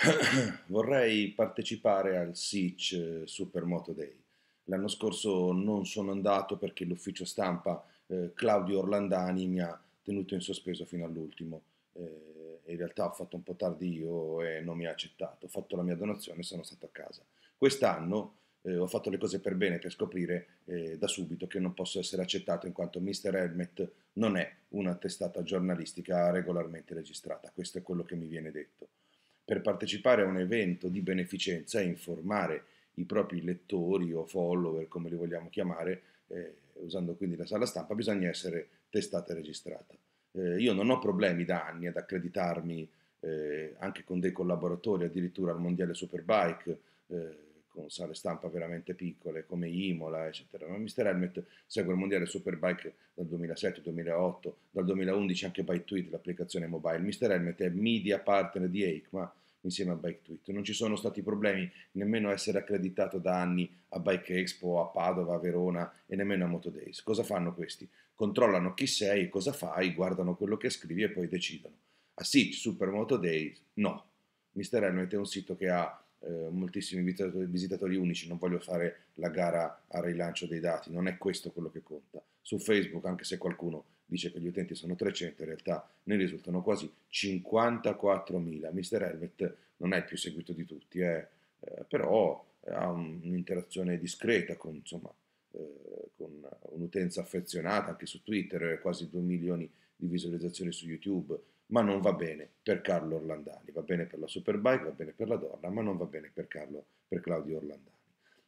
Vorrei partecipare al SIC eh, Supermoto Day. L'anno scorso non sono andato perché l'ufficio stampa eh, Claudio Orlandani mi ha tenuto in sospeso fino all'ultimo. Eh, in realtà ho fatto un po' tardi io e non mi ha accettato. Ho fatto la mia donazione e sono stato a casa. Quest'anno eh, ho fatto le cose per bene per scoprire eh, da subito che non posso essere accettato in quanto Mr. Helmet non è una testata giornalistica regolarmente registrata. Questo è quello che mi viene detto per partecipare a un evento di beneficenza e informare i propri lettori o follower, come li vogliamo chiamare, eh, usando quindi la sala stampa, bisogna essere testata e registrata. Eh, io non ho problemi da anni ad accreditarmi eh, anche con dei collaboratori, addirittura al Mondiale Superbike, eh, con sale stampa veramente piccole come Imola, eccetera. Ma Mr. Helmet segue il mondiale Superbike dal 2007-2008, dal 2011 anche by Tweet, l'applicazione mobile. Mr. Helmet è media partner di EIC, ma insieme a Bike Tweet. Non ci sono stati problemi nemmeno a essere accreditato da anni a Bike Expo, a Padova, a Verona e nemmeno a Motodays. Cosa fanno questi? Controllano chi sei, cosa fai, guardano quello che scrivi e poi decidono. Ah sì, Super Moto no. Mister Helmet è un sito che ha eh, moltissimi visitatori unici, non voglio fare la gara al rilancio dei dati, non è questo quello che conta. Su Facebook, anche se qualcuno dice che gli utenti sono 300, in realtà ne risultano quasi 54.000. Mr. Helmet non è il più seguito di tutti, eh, eh, però eh, ha un'interazione discreta con, insomma, eh, con un'utenza affezionata anche su Twitter, eh, quasi 2 milioni di visualizzazioni su YouTube, ma non va bene per Carlo Orlandani, va bene per la Superbike, va bene per la Donna, ma non va bene per, Carlo, per Claudio Orlandani.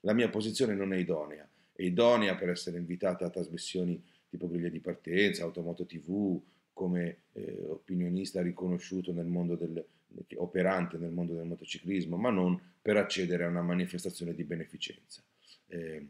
La mia posizione non è idonea, è idonea per essere invitata a trasmissioni tipo griglia di partenza, Automoto TV, come eh, opinionista riconosciuto nel mondo del, operante nel mondo del motociclismo, ma non per accedere a una manifestazione di beneficenza. Eh,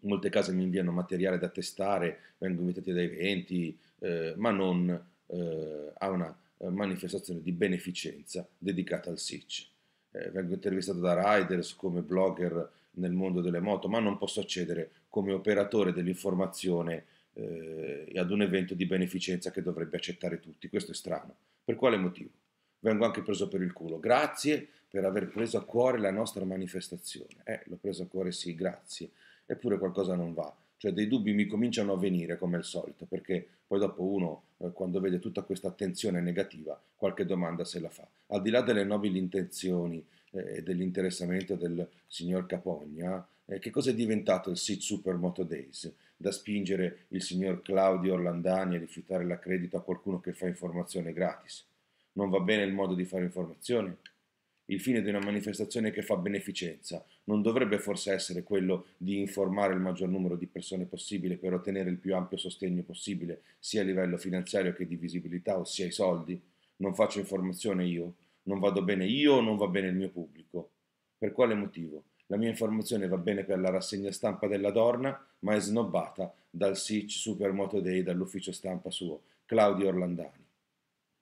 molte case mi inviano materiale da testare, vengo invitati da eventi, eh, ma non eh, a una eh, manifestazione di beneficenza dedicata al SIC. Eh, vengo intervistato da riders come blogger nel mondo delle moto, ma non posso accedere come operatore dell'informazione eh, ad un evento di beneficenza che dovrebbe accettare tutti. Questo è strano. Per quale motivo? Vengo anche preso per il culo. Grazie per aver preso a cuore la nostra manifestazione. Eh, l'ho preso a cuore sì, grazie. Eppure qualcosa non va. Cioè dei dubbi mi cominciano a venire come al solito, perché poi dopo uno, eh, quando vede tutta questa attenzione negativa, qualche domanda se la fa. Al di là delle nobili intenzioni eh, e dell'interessamento del signor Capogna, eh, che cosa è diventato il SIT Super Moto Days? Da spingere il signor Claudio Orlandani a rifiutare l'accredito a qualcuno che fa informazione gratis? Non va bene il modo di fare informazione? Il fine di una manifestazione che fa beneficenza non dovrebbe forse essere quello di informare il maggior numero di persone possibile per ottenere il più ampio sostegno possibile, sia a livello finanziario che di visibilità, ossia i soldi? Non faccio informazione io? Non vado bene io o non va bene il mio pubblico? Per quale motivo? La mia informazione va bene per la rassegna stampa della Dorna, ma è snobbata dal SIC Supermoto Day dall'ufficio stampa suo, Claudio Orlandani,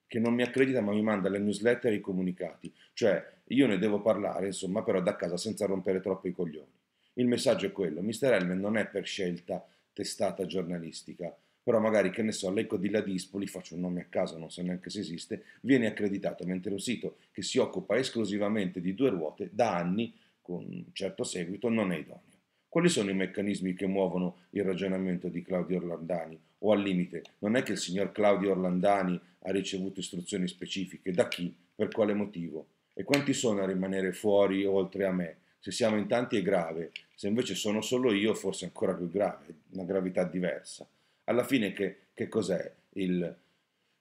che non mi accredita ma mi manda le newsletter e i comunicati, cioè io ne devo parlare, insomma, però da casa senza rompere troppo i coglioni. Il messaggio è quello, Mr. Hellman non è per scelta testata giornalistica, però magari, che ne so, l'Eco di Ladispoli, faccio un nome a caso, non so neanche se esiste, viene accreditato, mentre un sito che si occupa esclusivamente di due ruote da anni con un certo seguito non è idoneo. Quali sono i meccanismi che muovono il ragionamento di Claudio Orlandani? O al limite, non è che il signor Claudio Orlandani ha ricevuto istruzioni specifiche? Da chi? Per quale motivo? E quanti sono a rimanere fuori oltre a me? Se siamo in tanti è grave, se invece sono solo io forse ancora più grave, una gravità diversa. Alla fine che, che cos'è il,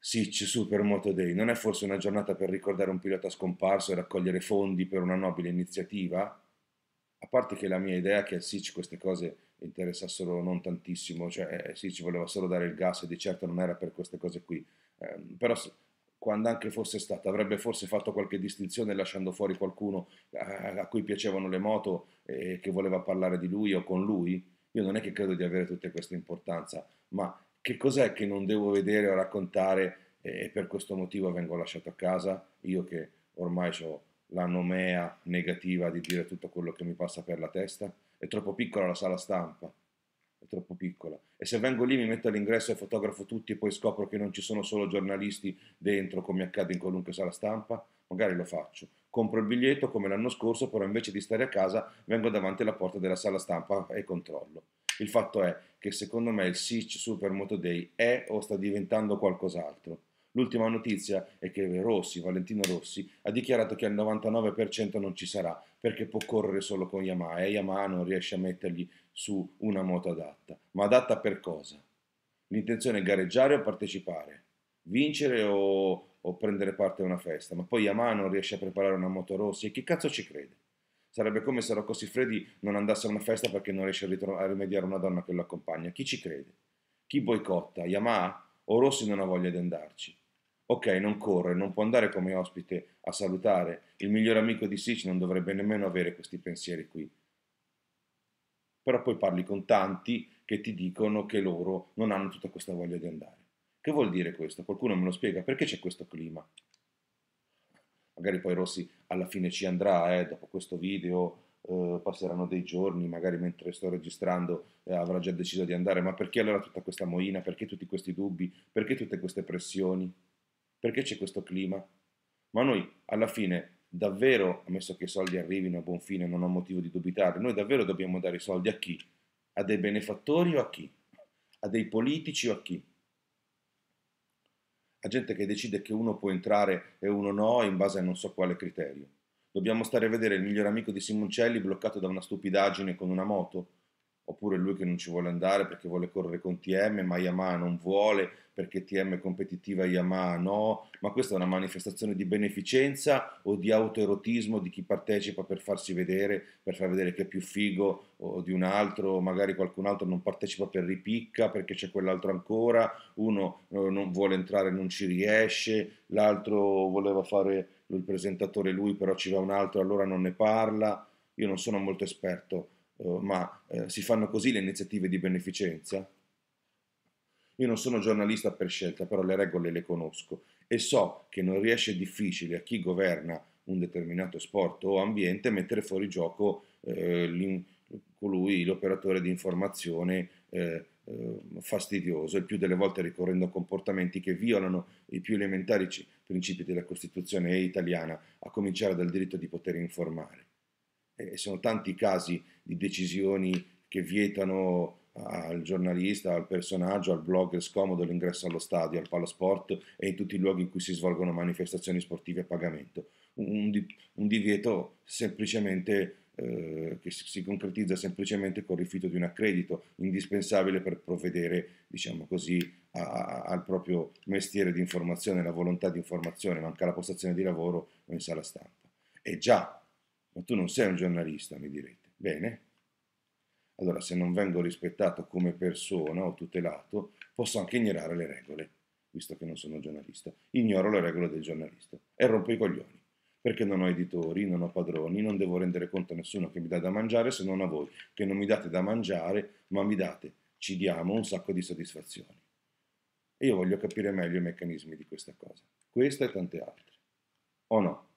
sì, c'è Super Moto Day. Non è forse una giornata per ricordare un pilota scomparso e raccogliere fondi per una nobile iniziativa? A parte che la mia idea è che a Sitch queste cose interessassero non tantissimo, cioè Sitch eh, voleva solo dare il gas e di certo non era per queste cose qui. Eh, però quando anche fosse stata, avrebbe forse fatto qualche distinzione lasciando fuori qualcuno a, eh, a cui piacevano le moto e che voleva parlare di lui o con lui. Io non è che credo di avere tutta questa importanza, ma che cos'è che non devo vedere o raccontare e, per questo motivo vengo lasciato a casa, io che ormai ho la nomea negativa di dire tutto quello che mi passa per la testa, è troppo piccola la sala stampa, è troppo piccola. E se vengo lì mi metto all'ingresso e fotografo tutti e poi scopro che non ci sono solo giornalisti dentro come accade in qualunque sala stampa, magari lo faccio. Compro il biglietto come l'anno scorso, però invece di stare a casa vengo davanti alla porta della sala stampa e controllo. Il fatto è che secondo me il Sitch Super Moto Day è o sta diventando qualcos'altro. L'ultima notizia è che Rossi, Valentino Rossi, ha dichiarato che al 99% non ci sarà perché può correre solo con Yamaha e Yamaha non riesce a mettergli su una moto adatta. Ma adatta per cosa? L'intenzione è gareggiare o partecipare, vincere o, o prendere parte a una festa, ma poi Yamaha non riesce a preparare una moto Rossi e chi cazzo ci crede? Sarebbe come se Rocco Siffredi non andasse a una festa perché non riesce a, ritro- a rimediare una donna che lo accompagna. Chi ci crede? Chi boicotta? Yamaha? O Rossi non ha voglia di andarci? Ok, non corre, non può andare come ospite a salutare. Il miglior amico di Sitch non dovrebbe nemmeno avere questi pensieri qui. Però poi parli con tanti che ti dicono che loro non hanno tutta questa voglia di andare. Che vuol dire questo? Qualcuno me lo spiega? Perché c'è questo clima? magari poi Rossi alla fine ci andrà, eh, dopo questo video eh, passeranno dei giorni, magari mentre sto registrando eh, avrà già deciso di andare, ma perché allora tutta questa moina, perché tutti questi dubbi, perché tutte queste pressioni, perché c'è questo clima? Ma noi alla fine davvero, ammesso che i soldi arrivino a buon fine, non ho motivo di dubitare, noi davvero dobbiamo dare i soldi a chi? A dei benefattori o a chi? A dei politici o a chi? a gente che decide che uno può entrare e uno no in base a non so quale criterio. Dobbiamo stare a vedere il miglior amico di Simoncelli bloccato da una stupidaggine con una moto? oppure lui che non ci vuole andare perché vuole correre con TM, ma Yamaha non vuole perché TM è competitiva, Yamaha no, ma questa è una manifestazione di beneficenza o di autoerotismo di chi partecipa per farsi vedere, per far vedere che è più figo o di un altro, magari qualcun altro non partecipa per ripicca perché c'è quell'altro ancora, uno eh, non vuole entrare e non ci riesce, l'altro voleva fare il presentatore lui però ci va un altro e allora non ne parla, io non sono molto esperto eh, ma eh, si fanno così le iniziative di beneficenza? Io non sono giornalista per scelta, però le regole le conosco e so che non riesce difficile a chi governa un determinato sport o ambiente mettere fuori gioco eh, colui, l'operatore di informazione eh, eh, fastidioso, e più delle volte ricorrendo a comportamenti che violano i più elementari principi della Costituzione italiana, a cominciare dal diritto di poter informare. Eh, e sono tanti i casi di decisioni che vietano al giornalista, al personaggio, al blogger scomodo l'ingresso allo stadio, al palasport e in tutti i luoghi in cui si svolgono manifestazioni sportive a pagamento. Un, un divieto semplicemente eh, che si concretizza semplicemente col rifiuto di un accredito indispensabile per provvedere, diciamo così, a, a, al proprio mestiere di informazione, la volontà di informazione, manca la postazione di lavoro o in sala stampa. E già ma tu non sei un giornalista, mi direte. Bene? Allora, se non vengo rispettato come persona o tutelato, posso anche ignorare le regole, visto che non sono giornalista. Ignoro le regole del giornalista e rompo i coglioni, perché non ho editori, non ho padroni, non devo rendere conto a nessuno che mi dà da mangiare se non a voi, che non mi date da mangiare, ma mi date, ci diamo un sacco di soddisfazioni. E io voglio capire meglio i meccanismi di questa cosa, questa e tante altre. O no?